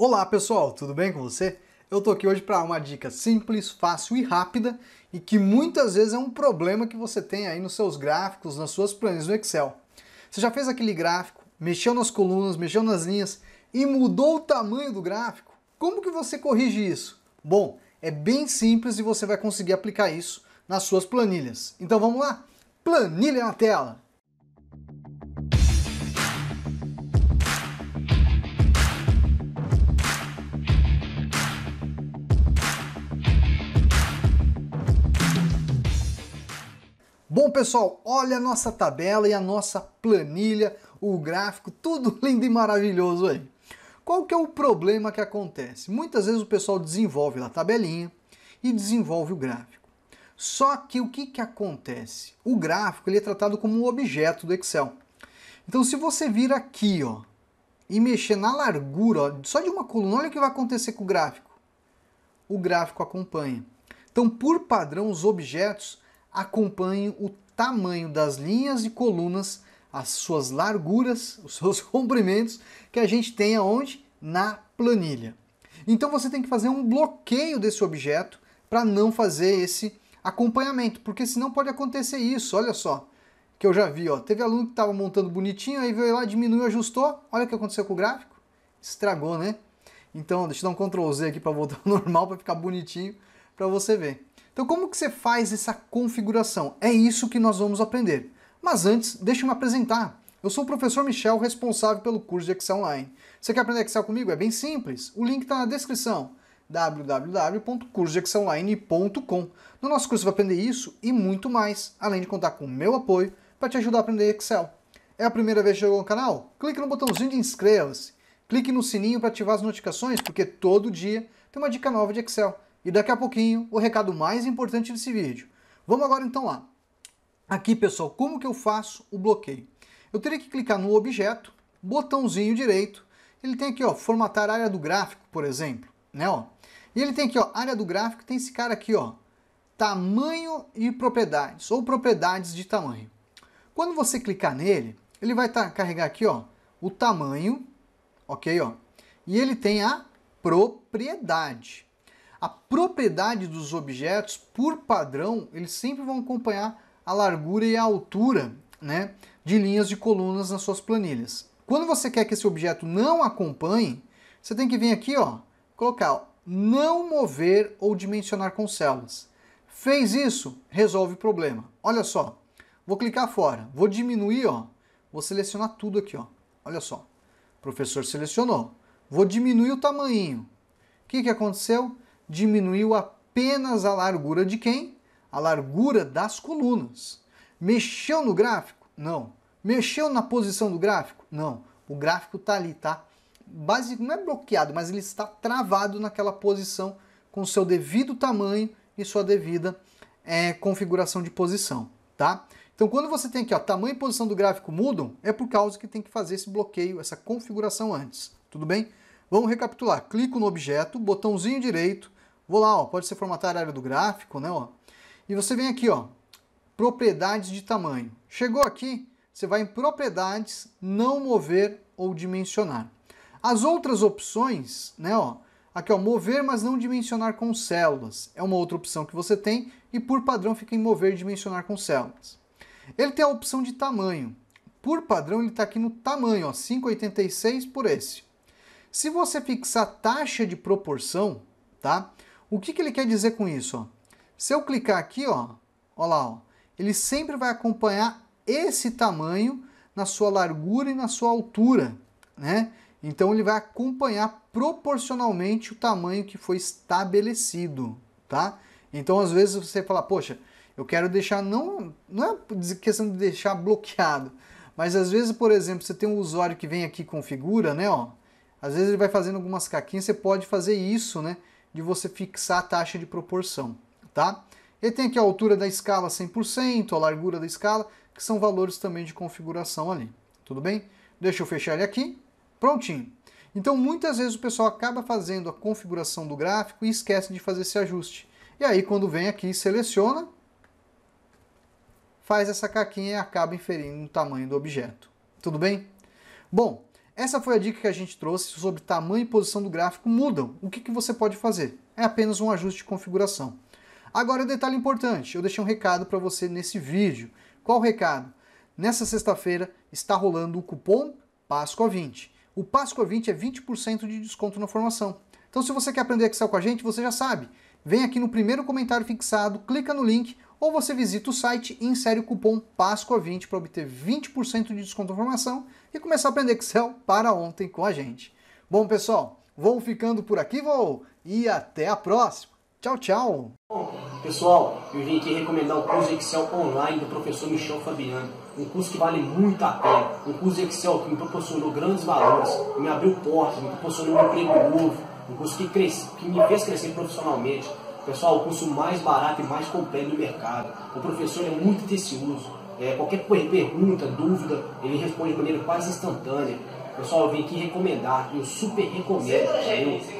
Olá pessoal, tudo bem com você? Eu tô aqui hoje para uma dica simples, fácil e rápida e que muitas vezes é um problema que você tem aí nos seus gráficos, nas suas planilhas do Excel. Você já fez aquele gráfico, mexeu nas colunas, mexeu nas linhas e mudou o tamanho do gráfico? Como que você corrige isso? Bom, é bem simples e você vai conseguir aplicar isso nas suas planilhas. Então vamos lá? Planilha na tela! Bom, pessoal, olha a nossa tabela e a nossa planilha, o gráfico, tudo lindo e maravilhoso aí. Qual que é o problema que acontece? Muitas vezes o pessoal desenvolve a tabelinha e desenvolve o gráfico. Só que o que, que acontece? O gráfico ele é tratado como um objeto do Excel. Então, se você vir aqui ó, e mexer na largura ó, só de uma coluna, olha o que vai acontecer com o gráfico. O gráfico acompanha. Então, por padrão, os objetos acompanhe o tamanho das linhas e colunas, as suas larguras, os seus comprimentos que a gente tem aonde? Na planilha. Então você tem que fazer um bloqueio desse objeto para não fazer esse acompanhamento, porque senão pode acontecer isso, olha só, que eu já vi, ó, teve aluno que estava montando bonitinho, aí veio lá, diminuiu, ajustou, olha o que aconteceu com o gráfico, estragou, né? Então, deixa eu dar um Ctrl Z aqui para voltar ao normal, para ficar bonitinho, para você ver. Então como que você faz essa configuração? É isso que nós vamos aprender. Mas antes, deixa eu me apresentar. Eu sou o professor Michel, responsável pelo curso de Excel Online. Você quer aprender Excel comigo? É bem simples. O link está na descrição www.cursodexcelonline.com. No nosso curso você vai aprender isso e muito mais, além de contar com o meu apoio para te ajudar a aprender Excel. É a primeira vez que chegou no canal? Clique no botãozinho de inscreva-se. Clique no sininho para ativar as notificações, porque todo dia tem uma dica nova de Excel e daqui a pouquinho o recado mais importante desse vídeo. Vamos agora então lá. Aqui, pessoal, como que eu faço o bloqueio? Eu teria que clicar no objeto, botãozinho direito, ele tem aqui, ó, formatar área do gráfico, por exemplo, né, ó. E ele tem aqui, ó, área do gráfico, tem esse cara aqui, ó, tamanho e propriedades, ou propriedades de tamanho. Quando você clicar nele, ele vai tá, carregar aqui, ó, o tamanho, ok, ó, e ele tem a propriedade a propriedade dos objetos, por padrão, eles sempre vão acompanhar a largura e a altura né, de linhas de colunas nas suas planilhas. Quando você quer que esse objeto não acompanhe, você tem que vir aqui, ó, colocar ó, não mover ou dimensionar com células. Fez isso, resolve o problema. Olha só, vou clicar fora, vou diminuir, ó, vou selecionar tudo aqui, ó. Olha só, professor selecionou. Vou diminuir o tamanho. O que, que aconteceu? diminuiu apenas a largura de quem? A largura das colunas. Mexeu no gráfico? Não. Mexeu na posição do gráfico? Não. O gráfico está ali, tá? Básico, não é bloqueado, mas ele está travado naquela posição com seu devido tamanho e sua devida é, configuração de posição, tá? Então, quando você tem aqui, ó, tamanho e posição do gráfico mudam, é por causa que tem que fazer esse bloqueio, essa configuração antes, tudo bem? Vamos recapitular. Clico no objeto, botãozinho direito, Vou lá, ó, pode ser formatar a área do gráfico, né? Ó. E você vem aqui, ó, propriedades de tamanho. Chegou aqui, você vai em propriedades, não mover ou dimensionar. As outras opções, né, ó, aqui ó, mover mas não dimensionar com células, é uma outra opção que você tem e por padrão fica em mover e dimensionar com células. Ele tem a opção de tamanho. Por padrão ele está aqui no tamanho, ó, 5,86 por esse. Se você fixar taxa de proporção, tá? O que, que ele quer dizer com isso? Ó? Se eu clicar aqui, ó, ó lá, ó, ele sempre vai acompanhar esse tamanho na sua largura e na sua altura, né? Então ele vai acompanhar proporcionalmente o tamanho que foi estabelecido, tá? Então às vezes você fala, poxa, eu quero deixar não não é questão de deixar bloqueado, mas às vezes, por exemplo, você tem um usuário que vem aqui e configura, né, ó, às vezes ele vai fazendo algumas caquinhas, você pode fazer isso, né? de você fixar a taxa de proporção, tá? Ele tem aqui a altura da escala 100%, a largura da escala, que são valores também de configuração ali, tudo bem? Deixa eu fechar ele aqui, prontinho. Então muitas vezes o pessoal acaba fazendo a configuração do gráfico e esquece de fazer esse ajuste. E aí quando vem aqui seleciona, faz essa caquinha e acaba inferindo o tamanho do objeto, tudo bem? Bom, essa foi a dica que a gente trouxe sobre tamanho e posição do gráfico mudam. O que, que você pode fazer? É apenas um ajuste de configuração. Agora, detalhe importante, eu deixei um recado para você nesse vídeo. Qual o recado? Nessa sexta-feira está rolando o cupom PáscoA20. O PáscoA20 é 20% de desconto na formação. Então, se você quer aprender Excel com a gente, você já sabe. Vem aqui no primeiro comentário fixado, clica no link ou você visita o site e insere o cupom PáscoA20 para obter 20% de desconto na formação e começar a aprender Excel para ontem com a gente. Bom, pessoal, vou ficando por aqui, vou, e até a próxima. Tchau, tchau! Bom, pessoal, eu vim aqui recomendar o curso Excel online do professor Michel Fabiano. Um curso que vale muito a pena. Um curso Excel que me proporcionou grandes valores, me abriu portas, me proporcionou um emprego novo. Um curso que, cresce, que me fez crescer profissionalmente Pessoal, o curso mais barato e mais completo do mercado. O professor é muito atencioso. É, qualquer pergunta, dúvida, ele responde de maneira quase instantânea. Pessoal, eu vim aqui recomendar, eu super recomendo.